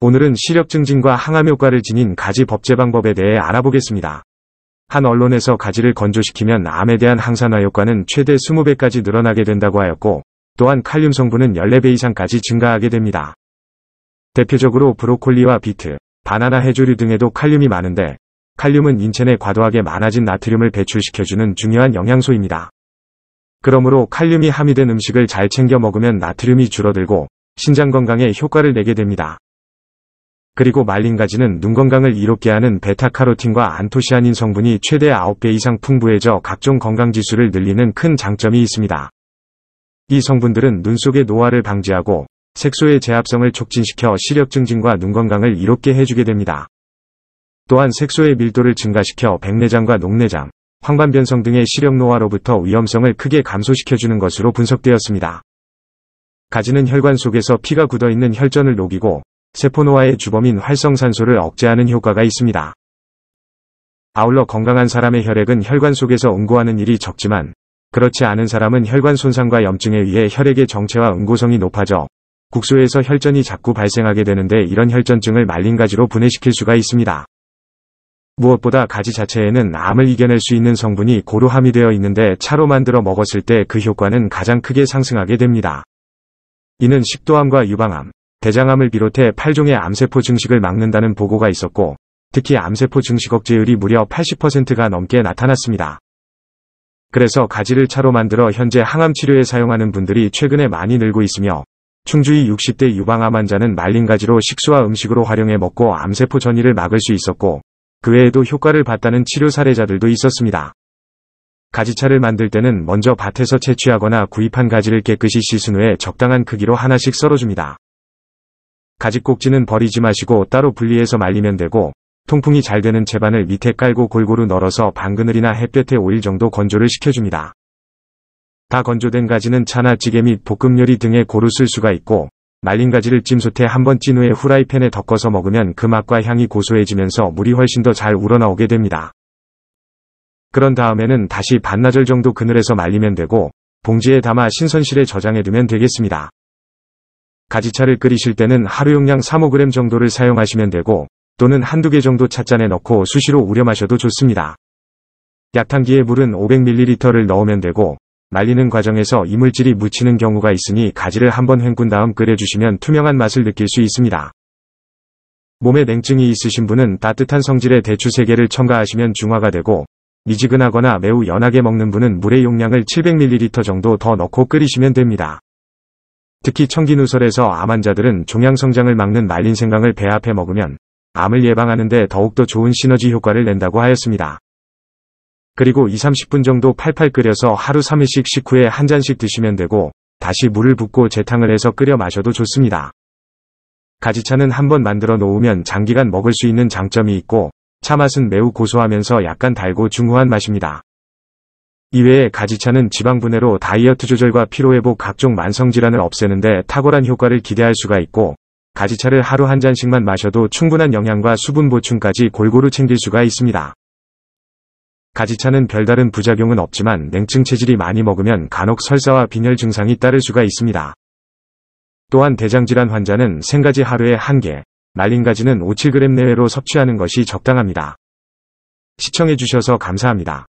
오늘은 시력 증진과 항암 효과를 지닌 가지 법제 방법에 대해 알아보겠습니다. 한 언론에서 가지를 건조시키면 암에 대한 항산화 효과는 최대 20배까지 늘어나게 된다고 하였고 또한 칼륨 성분은 14배 이상까지 증가하게 됩니다. 대표적으로 브로콜리와 비트, 바나나 해조류 등에도 칼륨이 많은데 칼륨은 인체 내 과도하게 많아진 나트륨을 배출시켜주는 중요한 영양소입니다. 그러므로 칼륨이 함유된 음식을 잘 챙겨 먹으면 나트륨이 줄어들고 신장 건강에 효과를 내게 됩니다. 그리고 말린가지는 눈 건강을 이롭게 하는 베타카로틴과 안토시아닌 성분이 최대 9배 이상 풍부해져 각종 건강지수를 늘리는 큰 장점이 있습니다. 이 성분들은 눈 속의 노화를 방지하고 색소의 제압성을 촉진시켜 시력 증진과 눈 건강을 이롭게 해주게 됩니다. 또한 색소의 밀도를 증가시켜 백내장과 녹내장, 황반변성 등의 시력 노화로부터 위험성을 크게 감소시켜주는 것으로 분석되었습니다. 가지는 혈관 속에서 피가 굳어있는 혈전을 녹이고 세포노화의 주범인 활성산소를 억제하는 효과가 있습니다. 아울러 건강한 사람의 혈액은 혈관 속에서 응고하는 일이 적지만 그렇지 않은 사람은 혈관 손상과 염증에 의해 혈액의 정체와 응고성이 높아져 국소에서 혈전이 자꾸 발생하게 되는데 이런 혈전증을 말린 가지로 분해시킬 수가 있습니다. 무엇보다 가지 자체에는 암을 이겨낼 수 있는 성분이 고루 함이되어 있는데 차로 만들어 먹었을 때 그 효과는 가장 크게 상승하게 됩니다. 이는 식도암과 유방암, 대장암을 비롯해 8종의 암세포 증식을 막는다는 보고가 있었고 특히 암세포 증식 억제율이 무려 80%가 넘게 나타났습니다. 그래서 가지를 차로 만들어 현재 항암 치료에 사용하는 분들이 최근에 많이 늘고 있으며 충주의 60대 유방암 환자는 말린 가지로 식수와 음식으로 활용해 먹고 암세포 전이를 막을 수 있었고 그 외에도 효과를 봤다는 치료 사례자들도 있었습니다. 가지차를 만들 때는 먼저 밭에서 채취하거나 구입한 가지를 깨끗이 씻은 후에 적당한 크기로 하나씩 썰어줍니다. 가지꼭지는 버리지 마시고 따로 분리해서 말리면 되고 통풍이 잘 되는 재반을 밑에 깔고 골고루 널어서 방그늘이나 햇볕에 5일 정도 건조를 시켜줍니다. 다 건조된 가지는 차나 찌개 및 볶음 요리 등에 고루 쓸 수가 있고 말린 가지를 찜솥에 한 번 찐 후에 후라이팬에 덮어서 먹으면 그 맛과 향이 고소해지면서 물이 훨씬 더 잘 우러나오게 됩니다. 그런 다음에는 다시 반나절 정도 그늘에서 말리면 되고 봉지에 담아 신선실에 저장해두면 되겠습니다. 가지차를 끓이실 때는 하루 용량 3-5g 정도를 사용하시면 되고 또는 한두 개 정도 찻잔에 넣고 수시로 우려 마셔도 좋습니다. 약탕기에 물은 500ml를 넣으면 되고 말리는 과정에서 이물질이 묻히는 경우가 있으니 가지를 한번 헹군 다음 끓여주시면 투명한 맛을 느낄 수 있습니다. 몸에 냉증이 있으신 분은 따뜻한 성질의 대추 3개를 첨가하시면 중화가 되고 미지근하거나 매우 연하게 먹는 분은 물의 용량을 700ml 정도 더 넣고 끓이시면 됩니다. 특히 청기누설에서 암 환자들은 종양성장을 막는 말린 생강을 배 앞에 먹으면 암을 예방하는 데 더욱더 좋은 시너지 효과를 낸다고 하였습니다. 그리고 2-30분 정도 팔팔 끓여서 하루 3일씩 식후에 한 잔씩 드시면 되고 다시 물을 붓고 재탕을 해서 끓여 마셔도 좋습니다. 가지차는 한번 만들어 놓으면 장기간 먹을 수 있는 장점이 있고 차 맛은 매우 고소하면서 약간 달고 중후한 맛입니다. 이외에 가지차는 지방분해로 다이어트 조절과 피로회복 각종 만성질환을 없애는데 탁월한 효과를 기대할 수가 있고 가지차를 하루 한 잔씩만 마셔도 충분한 영양과 수분 보충까지 골고루 챙길 수가 있습니다. 가지차는 별다른 부작용은 없지만 냉증 체질이 많이 먹으면 간혹 설사와 빈혈 증상이 따를 수가 있습니다. 또한 대장질환 환자는 생가지 하루에 1개, 말린 가지는 5-7g 내외로 섭취하는 것이 적당합니다. 시청해주셔서 감사합니다.